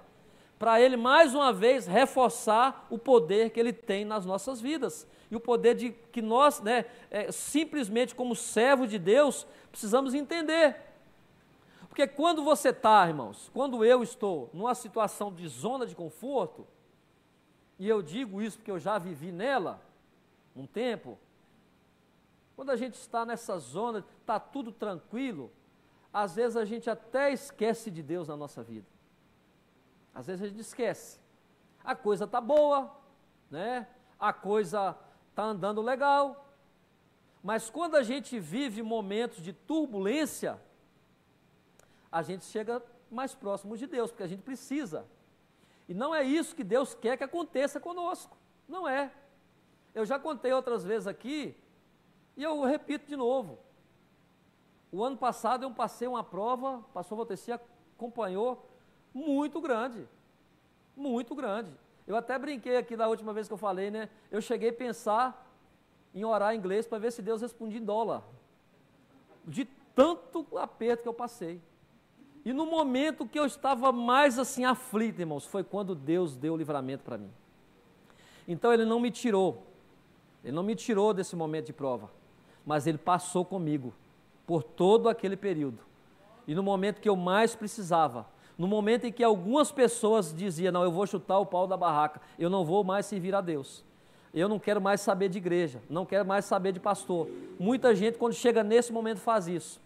para ele mais uma vez reforçar o poder que ele tem nas nossas vidas e o poder de que nós, né, é, simplesmente como servo de Deus, precisamos entender. Porque quando você está, irmãos, quando eu estou numa situação de zona de conforto, e eu digo isso porque eu já vivi nela um tempo, quando a gente está nessa zona, está tudo tranquilo, às vezes a gente até esquece de Deus na nossa vida. Às vezes a gente esquece. A coisa tá boa, né? A coisa tá andando legal. Mas quando a gente vive momentos de turbulência, a gente chega mais próximo de Deus, porque a gente precisa. E não é isso que Deus quer que aconteça conosco. Não é. Eu já contei outras vezes aqui, e eu repito de novo. O ano passado eu passei uma prova, passou pastor acompanhou muito grande. Muito grande. Eu até brinquei aqui da última vez que eu falei, né? Eu cheguei a pensar em orar em inglês para ver se Deus respondia em dólar. De tanto aperto que eu passei. E no momento que eu estava mais assim aflito, irmãos, foi quando Deus deu o livramento para mim. Então ele não me tirou. Ele não me tirou desse momento de prova, mas ele passou comigo por todo aquele período. E no momento que eu mais precisava, no momento em que algumas pessoas diziam: Não, eu vou chutar o pau da barraca, eu não vou mais servir a Deus, eu não quero mais saber de igreja, não quero mais saber de pastor. Muita gente, quando chega nesse momento, faz isso.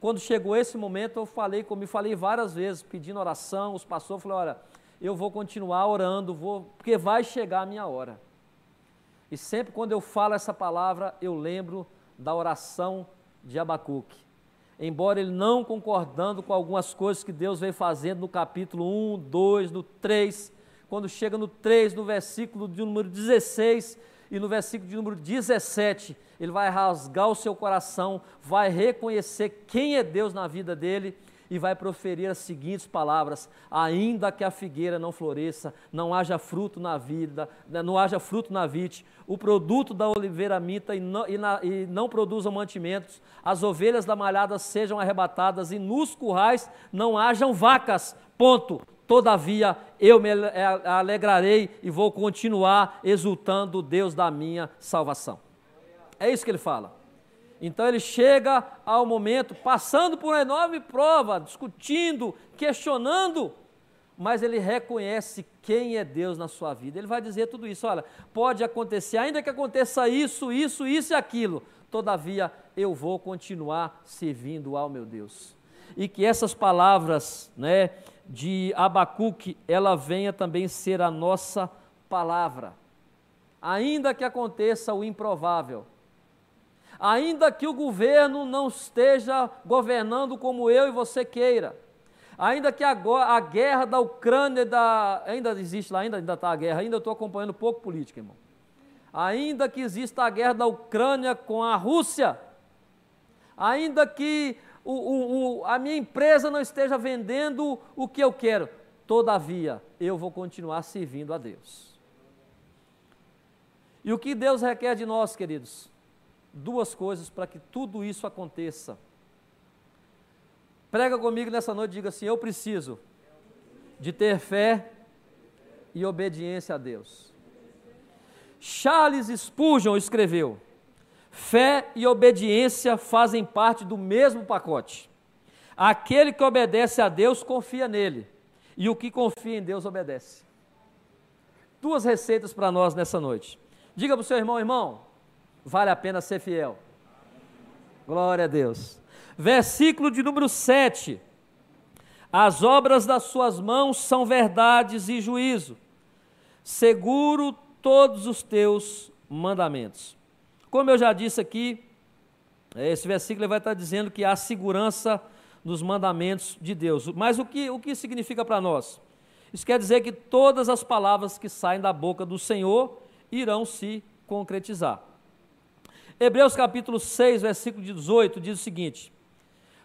Quando chegou esse momento, eu falei, como me falei várias vezes, pedindo oração, os pastores falei: Olha, eu vou continuar orando, vou, porque vai chegar a minha hora. E sempre quando eu falo essa palavra, eu lembro da oração de Abacuque embora ele não concordando com algumas coisas que Deus vem fazendo no capítulo 1, 2, no 3, quando chega no 3, no versículo de número 16 e no versículo de número 17, ele vai rasgar o seu coração, vai reconhecer quem é Deus na vida dele e vai proferir as seguintes palavras: ainda que a figueira não floresça, não haja fruto na vida, não haja fruto na vite, o produto da oliveira mita e não, e, na, e não mantimentos, as ovelhas da malhada sejam arrebatadas e nos currais não hajam vacas. Ponto. Todavia eu me é, alegrarei e vou continuar exultando o Deus da minha salvação. É isso que ele fala. Então ele chega ao momento, passando por uma enorme prova, discutindo, questionando, mas ele reconhece quem é Deus na sua vida. Ele vai dizer tudo isso: olha, pode acontecer, ainda que aconteça isso, isso, isso e aquilo, todavia eu vou continuar servindo ao meu Deus. E que essas palavras né, de Abacuque, ela venha também ser a nossa palavra. Ainda que aconteça o improvável, ainda que o governo não esteja governando como eu e você queira, ainda que agora a guerra da Ucrânia da, ainda existe lá, ainda ainda está a guerra, ainda estou acompanhando pouco política, irmão. Ainda que exista a guerra da Ucrânia com a Rússia, ainda que o, o, o, a minha empresa não esteja vendendo o que eu quero, todavia eu vou continuar servindo a Deus. E o que Deus requer de nós, queridos? duas coisas para que tudo isso aconteça. Prega comigo nessa noite, diga assim: Eu preciso de ter fé e obediência a Deus. Charles Spurgeon escreveu: Fé e obediência fazem parte do mesmo pacote. Aquele que obedece a Deus confia nele, e o que confia em Deus obedece. Duas receitas para nós nessa noite. Diga para o seu irmão, irmão, vale a pena ser fiel. Glória a Deus. Versículo de número 7. As obras das suas mãos são verdades e juízo. Seguro todos os teus mandamentos. Como eu já disse aqui, esse versículo vai estar dizendo que há segurança nos mandamentos de Deus. Mas o que, o que significa para nós? Isso quer dizer que todas as palavras que saem da boca do Senhor irão se concretizar. Hebreus capítulo 6, versículo 18 diz o seguinte: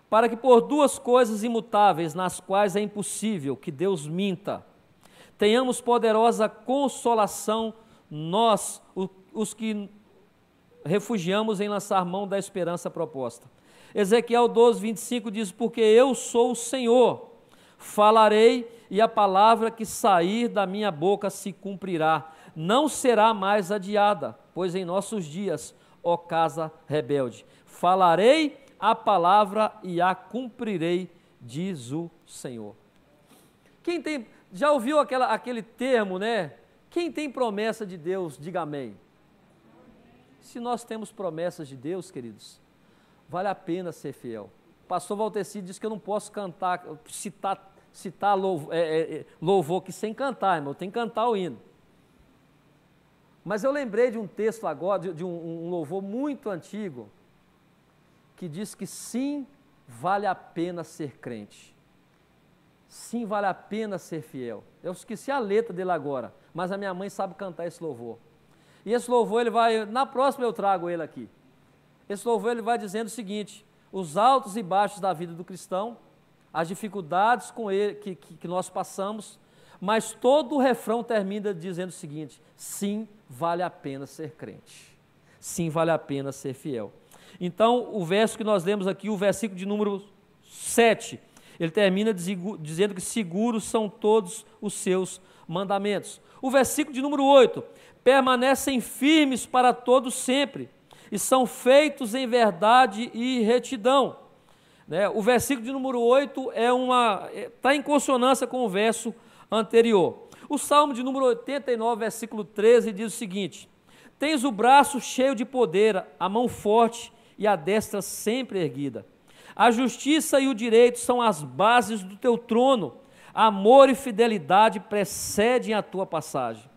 Para que por duas coisas imutáveis, nas quais é impossível que Deus minta, tenhamos poderosa consolação nós, os que refugiamos em lançar mão da esperança proposta. Ezequiel 12, 25 diz: Porque eu sou o Senhor, falarei e a palavra que sair da minha boca se cumprirá, não será mais adiada, pois em nossos dias ó casa rebelde. Falarei a palavra e a cumprirei, diz o Senhor. Quem tem, já ouviu aquela, aquele termo, né? Quem tem promessa de Deus, diga amém. Se nós temos promessas de Deus, queridos, vale a pena ser fiel. O pastor Valteci disse que eu não posso cantar, citar, citar louvor, é, é, é, louvor que sem cantar, irmão, tem que cantar o hino. Mas eu lembrei de um texto agora, de, de um, um louvor muito antigo, que diz que sim, vale a pena ser crente. Sim, vale a pena ser fiel. Eu esqueci a letra dele agora, mas a minha mãe sabe cantar esse louvor. E esse louvor, ele vai. Na próxima eu trago ele aqui. Esse louvor, ele vai dizendo o seguinte: os altos e baixos da vida do cristão, as dificuldades com ele, que, que, que nós passamos, mas todo o refrão termina dizendo o seguinte: sim, vale a pena ser crente. Sim, vale a pena ser fiel. Então, o verso que nós lemos aqui, o versículo de número 7, ele termina dizendo que seguros são todos os seus mandamentos. O versículo de número 8, permanecem firmes para todos sempre e são feitos em verdade e retidão. Né? O versículo de número 8 é uma está é, em consonância com o verso anterior. O Salmo de número 89, versículo 13, diz o seguinte: Tens o braço cheio de poder, a mão forte e a destra sempre erguida. A justiça e o direito são as bases do teu trono. Amor e fidelidade precedem a tua passagem.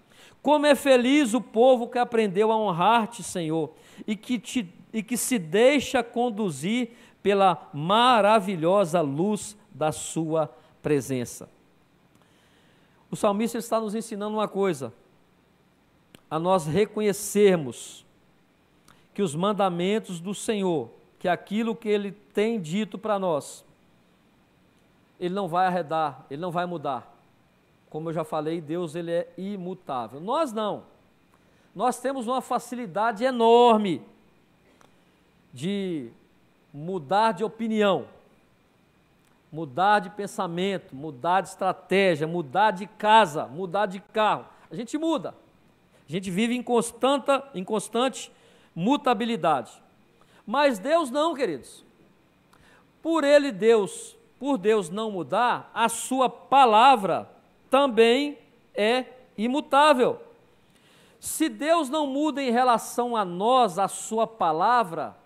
Como é feliz o povo que aprendeu a honrar-te, Senhor, e que, te, e que se deixa conduzir pela maravilhosa luz da sua presença. O salmista está nos ensinando uma coisa: a nós reconhecermos que os mandamentos do Senhor, que aquilo que ele tem dito para nós, ele não vai arredar, ele não vai mudar. Como eu já falei, Deus ele é imutável. Nós não. Nós temos uma facilidade enorme de mudar de opinião mudar de pensamento, mudar de estratégia, mudar de casa, mudar de carro. A gente muda. A gente vive em, constante, em constante mutabilidade. Mas Deus não, queridos. Por ele Deus, por Deus não mudar, a sua palavra também é imutável. Se Deus não muda em relação a nós a sua palavra,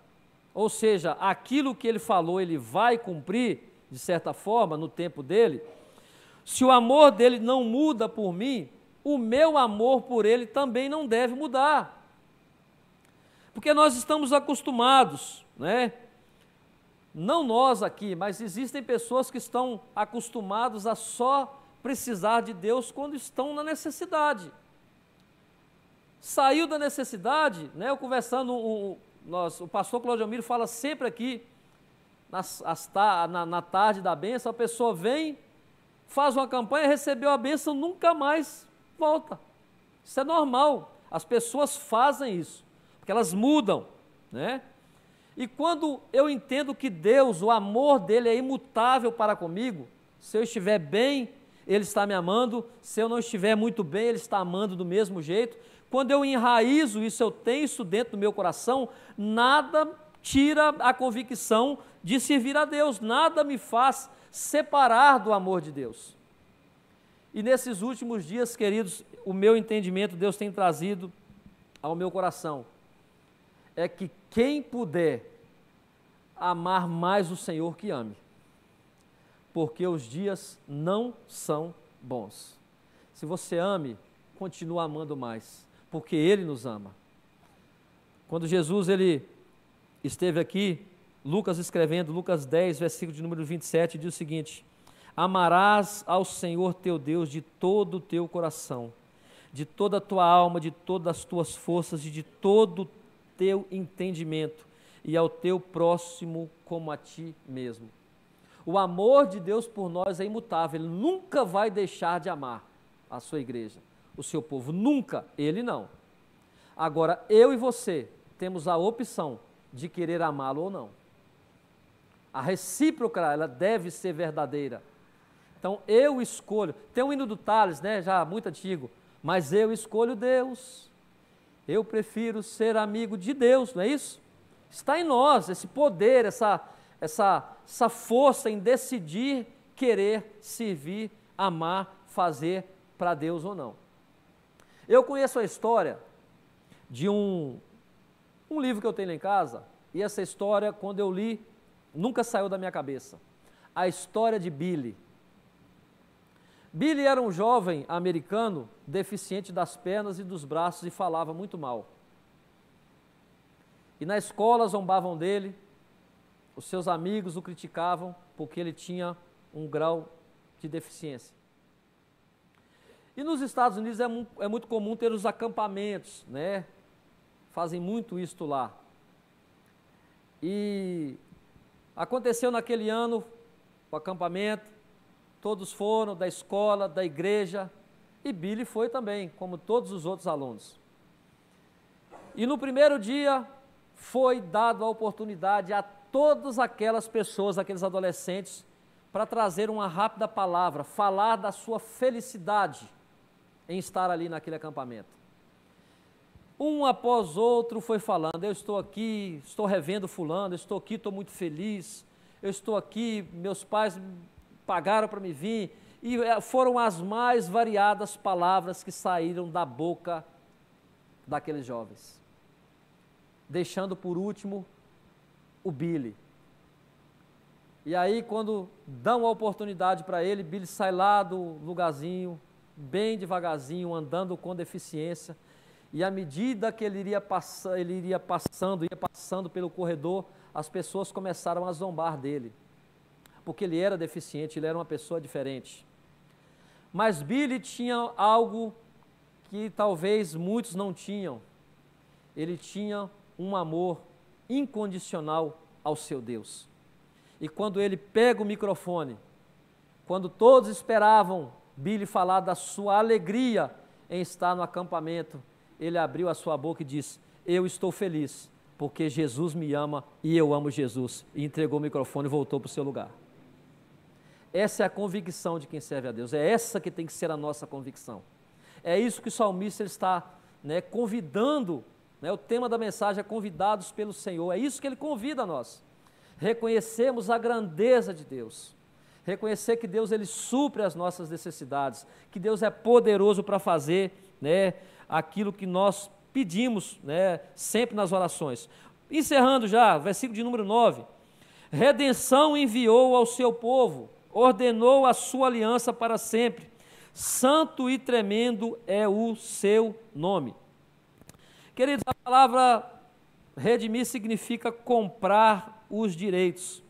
ou seja, aquilo que ele falou, ele vai cumprir, de certa forma, no tempo dele, se o amor dele não muda por mim, o meu amor por ele também não deve mudar. Porque nós estamos acostumados, né? Não nós aqui, mas existem pessoas que estão acostumadas a só precisar de Deus quando estão na necessidade. Saiu da necessidade, né? Eu conversando, o, nós, o pastor Claudio Almiro fala sempre aqui nas, na, na tarde da benção, a pessoa vem, faz uma campanha, recebeu a benção, nunca mais volta. Isso é normal. As pessoas fazem isso, porque elas mudam, né? E quando eu entendo que Deus, o amor dele é imutável para comigo, se eu estiver bem, ele está me amando, se eu não estiver muito bem, ele está amando do mesmo jeito. Quando eu enraizo isso, eu tenho isso dentro do meu coração, nada tira a convicção de servir a Deus. Nada me faz separar do amor de Deus. E nesses últimos dias, queridos, o meu entendimento, Deus tem trazido ao meu coração, é que quem puder amar mais o Senhor que ame, porque os dias não são bons. Se você ame, continue amando mais, porque Ele nos ama. Quando Jesus ele esteve aqui, Lucas escrevendo, Lucas 10, versículo de número 27, diz o seguinte: Amarás ao Senhor teu Deus de todo o teu coração, de toda a tua alma, de todas as tuas forças e de todo o teu entendimento, e ao teu próximo como a ti mesmo. O amor de Deus por nós é imutável, ele nunca vai deixar de amar a sua igreja, o seu povo, nunca, ele não. Agora, eu e você temos a opção de querer amá-lo ou não. A recíproca, ela deve ser verdadeira. Então, eu escolho. Tem um hino do Tales, né, já muito antigo. Mas eu escolho Deus. Eu prefiro ser amigo de Deus, não é isso? Está em nós esse poder, essa, essa, essa força em decidir querer, servir, amar, fazer para Deus ou não. Eu conheço a história de um um livro que eu tenho lá em casa, e essa história, quando eu li, nunca saiu da minha cabeça. A história de Billy. Billy era um jovem americano deficiente das pernas e dos braços e falava muito mal. E na escola zombavam dele, os seus amigos o criticavam porque ele tinha um grau de deficiência. E nos Estados Unidos é, mu é muito comum ter os acampamentos, né? fazem muito isto lá. E aconteceu naquele ano o acampamento, todos foram da escola, da igreja, e Billy foi também, como todos os outros alunos. E no primeiro dia foi dado a oportunidade a todas aquelas pessoas, aqueles adolescentes, para trazer uma rápida palavra, falar da sua felicidade em estar ali naquele acampamento. Um após outro foi falando: Eu estou aqui, estou revendo Fulano, eu estou aqui, estou muito feliz, eu estou aqui, meus pais pagaram para me vir. E eh, foram as mais variadas palavras que saíram da boca daqueles jovens. Deixando por último o Billy. E aí, quando dão a oportunidade para ele, Billy sai lá do lugarzinho, bem devagarzinho, andando com deficiência e à medida que ele iria, pass ele iria passando, ia passando pelo corredor, as pessoas começaram a zombar dele. Porque ele era deficiente, ele era uma pessoa diferente. Mas Billy tinha algo que talvez muitos não tinham. Ele tinha um amor incondicional ao seu Deus. E quando ele pega o microfone, quando todos esperavam Billy falar da sua alegria em estar no acampamento, ele abriu a sua boca e disse: Eu estou feliz, porque Jesus me ama e eu amo Jesus. E entregou o microfone e voltou para o seu lugar. Essa é a convicção de quem serve a Deus, é essa que tem que ser a nossa convicção. É isso que o salmista está né, convidando, né, o tema da mensagem é convidados pelo Senhor, é isso que ele convida a nós. Reconhecemos a grandeza de Deus, reconhecer que Deus ele supre as nossas necessidades, que Deus é poderoso para fazer né, aquilo que nós pedimos né, sempre nas orações. Encerrando já, versículo de número 9. Redenção enviou ao seu povo, ordenou a sua aliança para sempre. Santo e tremendo é o seu nome. Queridos, a palavra redimir significa comprar os direitos.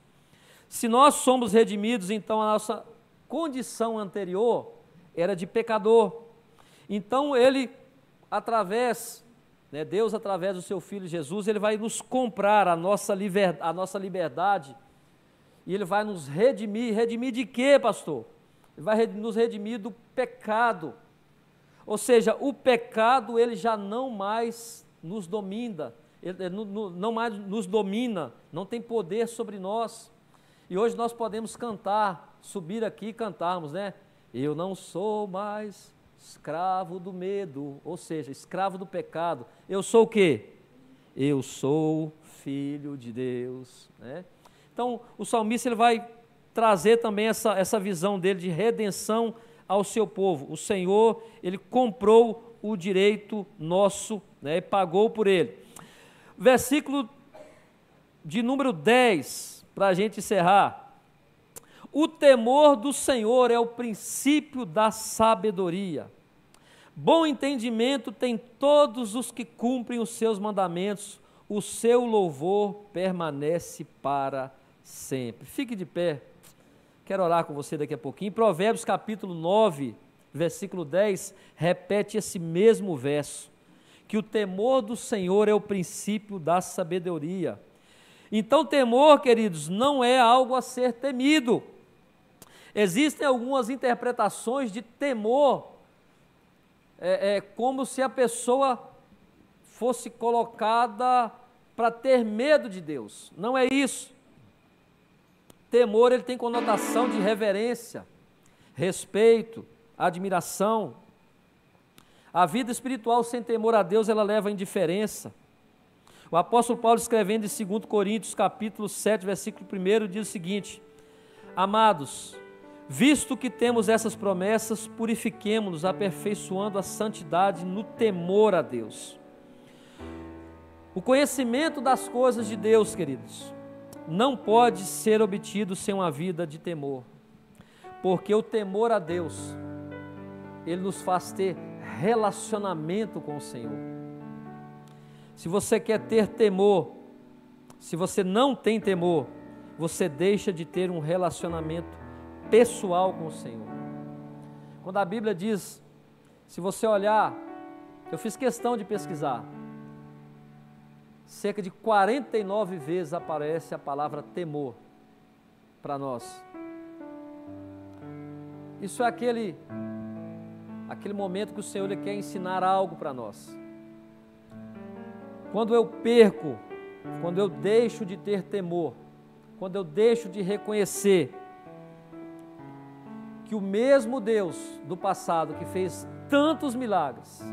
Se nós somos redimidos, então a nossa condição anterior era de pecador. Então ele através, né, Deus através do seu Filho Jesus, ele vai nos comprar a nossa, liber, a nossa liberdade e ele vai nos redimir. Redimir de quê, pastor? Ele vai nos redimir do pecado. Ou seja, o pecado ele já não mais nos domina, ele não mais nos domina, não tem poder sobre nós. E hoje nós podemos cantar, subir aqui e cantarmos, né? Eu não sou mais Escravo do medo, ou seja, escravo do pecado. Eu sou o quê? Eu sou filho de Deus. Né? Então, o salmista ele vai trazer também essa, essa visão dele de redenção ao seu povo. O Senhor, ele comprou o direito nosso né, e pagou por ele. Versículo de número 10, para a gente encerrar. O temor do Senhor é o princípio da sabedoria. Bom entendimento tem todos os que cumprem os seus mandamentos, o seu louvor permanece para sempre. Fique de pé, quero orar com você daqui a pouquinho. Provérbios capítulo 9, versículo 10, repete esse mesmo verso: que o temor do Senhor é o princípio da sabedoria. Então, temor, queridos, não é algo a ser temido Existem algumas interpretações de temor, é, é como se a pessoa fosse colocada para ter medo de Deus. Não é isso. Temor ele tem conotação de reverência, respeito, admiração. A vida espiritual sem temor a Deus, ela leva à indiferença. O apóstolo Paulo escrevendo em 2 Coríntios, capítulo 7, versículo 1, diz o seguinte: Amados, Visto que temos essas promessas, purifiquemo-nos, aperfeiçoando a santidade no temor a Deus. O conhecimento das coisas de Deus, queridos, não pode ser obtido sem uma vida de temor, porque o temor a Deus, ele nos faz ter relacionamento com o Senhor. Se você quer ter temor, se você não tem temor, você deixa de ter um relacionamento pessoal com o Senhor. Quando a Bíblia diz, se você olhar, eu fiz questão de pesquisar, cerca de 49 vezes aparece a palavra temor para nós. Isso é aquele aquele momento que o Senhor ele quer ensinar algo para nós. Quando eu perco, quando eu deixo de ter temor, quando eu deixo de reconhecer que o mesmo Deus do passado que fez tantos milagres,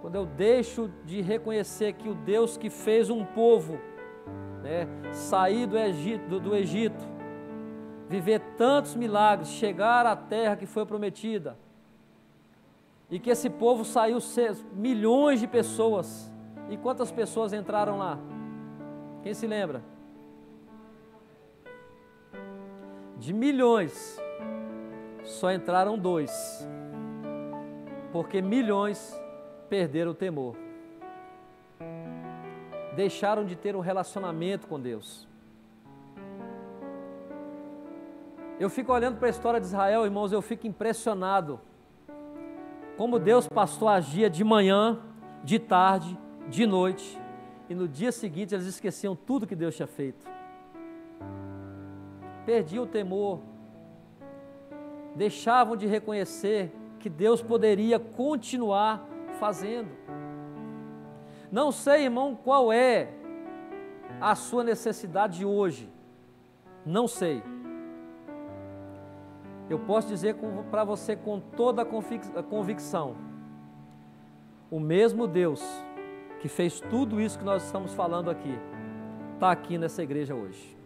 quando eu deixo de reconhecer que o Deus que fez um povo né, sair do Egito, do, do Egito, viver tantos milagres, chegar à terra que foi prometida, e que esse povo saiu milhões de pessoas, e quantas pessoas entraram lá? Quem se lembra? de milhões, só entraram dois, porque milhões perderam o temor, deixaram de ter um relacionamento com Deus. Eu fico olhando para a história de Israel, irmãos, eu fico impressionado como Deus pastor agia de manhã, de tarde, de noite, e no dia seguinte eles esqueciam tudo que Deus tinha feito perdiam o temor, deixavam de reconhecer que Deus poderia continuar fazendo. Não sei, irmão, qual é a sua necessidade hoje. Não sei. Eu posso dizer para você com toda a convicção: o mesmo Deus que fez tudo isso que nós estamos falando aqui, está aqui nessa igreja hoje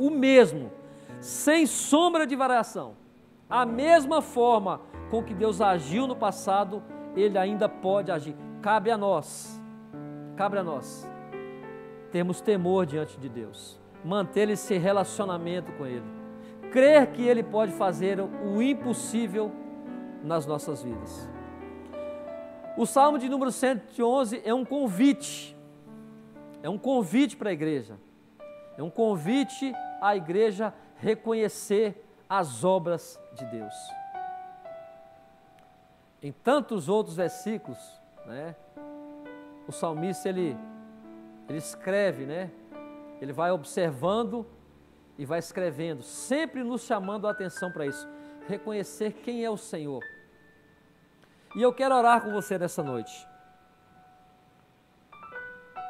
o mesmo, sem sombra de variação. A mesma forma com que Deus agiu no passado, Ele ainda pode agir. Cabe a nós, cabe a nós termos temor diante de Deus, manter esse relacionamento com Ele, crer que Ele pode fazer o impossível nas nossas vidas. O Salmo de número 111 é um convite, é um convite para a igreja, é um convite a igreja reconhecer as obras de Deus. Em tantos outros versículos, né, o salmista ele, ele escreve, né, ele vai observando e vai escrevendo, sempre nos chamando a atenção para isso, reconhecer quem é o Senhor. E eu quero orar com você nessa noite.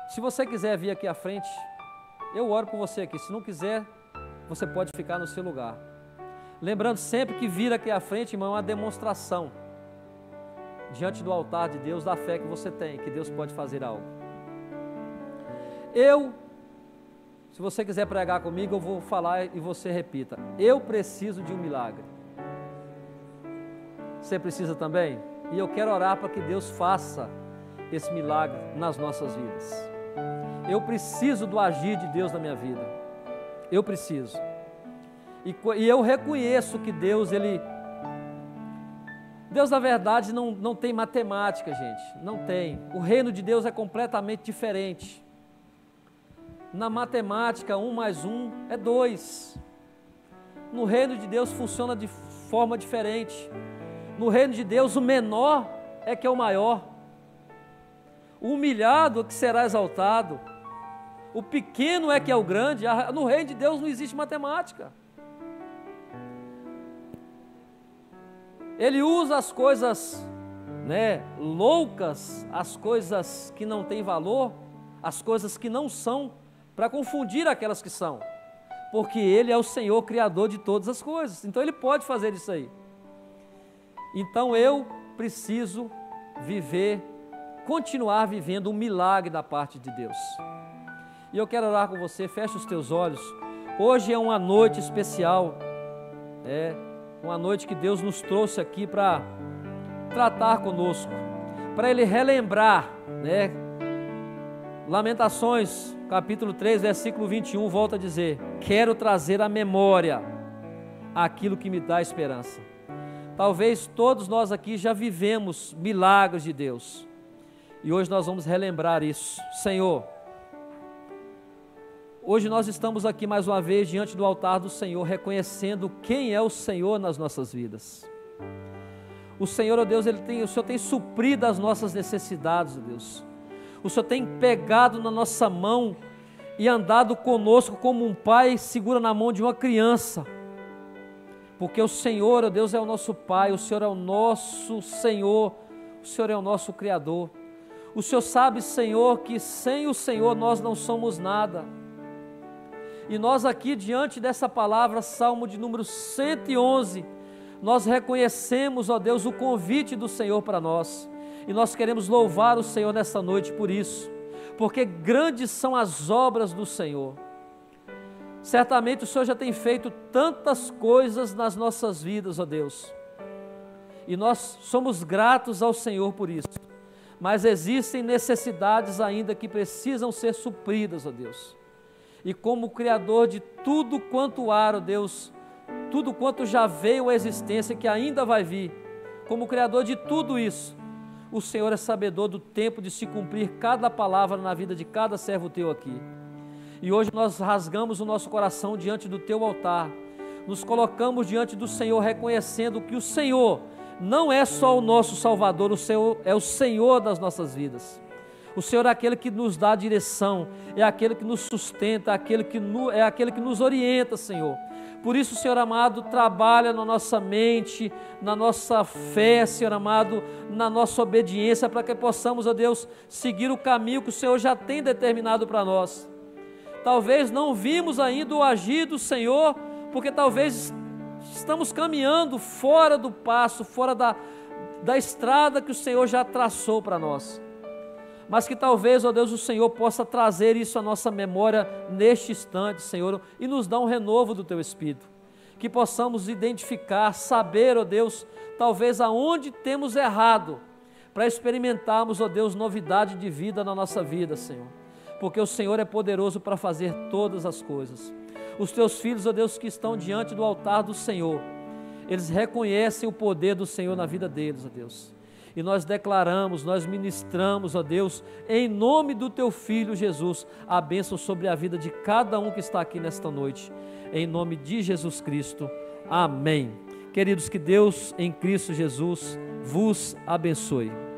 Se você quiser vir aqui à frente, eu oro com você aqui. Se não quiser, você pode ficar no seu lugar. Lembrando sempre que vir aqui à frente, irmão, é uma demonstração diante do altar de Deus da fé que você tem, que Deus pode fazer algo. Eu, se você quiser pregar comigo, eu vou falar e você repita. Eu preciso de um milagre. Você precisa também? E eu quero orar para que Deus faça esse milagre nas nossas vidas. Eu preciso do agir de Deus na minha vida eu preciso. E, e eu reconheço que Deus, Ele. Deus, na verdade, não, não tem matemática, gente. Não tem. O reino de Deus é completamente diferente. Na matemática, um mais um é dois. No reino de Deus funciona de forma diferente. No reino de Deus, o menor é que é o maior. O humilhado é que será exaltado. O pequeno é que é o grande. No reino de Deus não existe matemática. Ele usa as coisas né, loucas, as coisas que não têm valor, as coisas que não são, para confundir aquelas que são. Porque Ele é o Senhor Criador de todas as coisas. Então Ele pode fazer isso aí. Então eu preciso viver, continuar vivendo um milagre da parte de Deus. E eu quero orar com você, fecha os teus olhos. Hoje é uma noite especial, é uma noite que Deus nos trouxe aqui para tratar conosco, para Ele relembrar, né? Lamentações, capítulo 3, versículo 21, volta a dizer: Quero trazer à memória aquilo que me dá esperança. Talvez todos nós aqui já vivemos milagres de Deus. E hoje nós vamos relembrar isso. Senhor, Hoje nós estamos aqui mais uma vez diante do altar do Senhor, reconhecendo quem é o Senhor nas nossas vidas. O Senhor, ó oh Deus, ele tem, o Senhor tem suprido as nossas necessidades, oh Deus. O Senhor tem pegado na nossa mão e andado conosco como um pai segura na mão de uma criança. Porque o Senhor, ó oh Deus, é o nosso Pai, o Senhor é o nosso Senhor, o Senhor é o nosso Criador. O Senhor sabe, Senhor, que sem o Senhor nós não somos nada. E nós aqui diante dessa palavra, Salmo de número 111, nós reconhecemos, ó Deus, o convite do Senhor para nós. E nós queremos louvar o Senhor nessa noite por isso, porque grandes são as obras do Senhor. Certamente o Senhor já tem feito tantas coisas nas nossas vidas, ó Deus. E nós somos gratos ao Senhor por isso. Mas existem necessidades ainda que precisam ser supridas, ó Deus e como Criador de tudo quanto há, ó Deus, tudo quanto já veio à existência e que ainda vai vir, como Criador de tudo isso, o Senhor é sabedor do tempo de se cumprir cada palavra na vida de cada servo teu aqui. E hoje nós rasgamos o nosso coração diante do teu altar, nos colocamos diante do Senhor, reconhecendo que o Senhor não é só o nosso Salvador, o Senhor é o Senhor das nossas vidas. O Senhor é aquele que nos dá direção, é aquele que nos sustenta, é aquele que, no, é aquele que nos orienta, Senhor. Por isso, Senhor amado, trabalha na nossa mente, na nossa fé, Senhor amado, na nossa obediência, para que possamos, ó Deus, seguir o caminho que o Senhor já tem determinado para nós. Talvez não vimos ainda o agir do Senhor, porque talvez estamos caminhando fora do passo, fora da, da estrada que o Senhor já traçou para nós mas que talvez, ó Deus, o Senhor possa trazer isso à nossa memória neste instante, Senhor, e nos dar um renovo do teu espírito. Que possamos identificar, saber, ó Deus, talvez aonde temos errado, para experimentarmos, ó Deus, novidade de vida na nossa vida, Senhor. Porque o Senhor é poderoso para fazer todas as coisas. Os teus filhos, ó Deus, que estão diante do altar do Senhor, eles reconhecem o poder do Senhor na vida deles, ó Deus e nós declaramos, nós ministramos, ó Deus, em nome do teu filho Jesus, a bênção sobre a vida de cada um que está aqui nesta noite, em nome de Jesus Cristo. Amém. Queridos, que Deus em Cristo Jesus vos abençoe.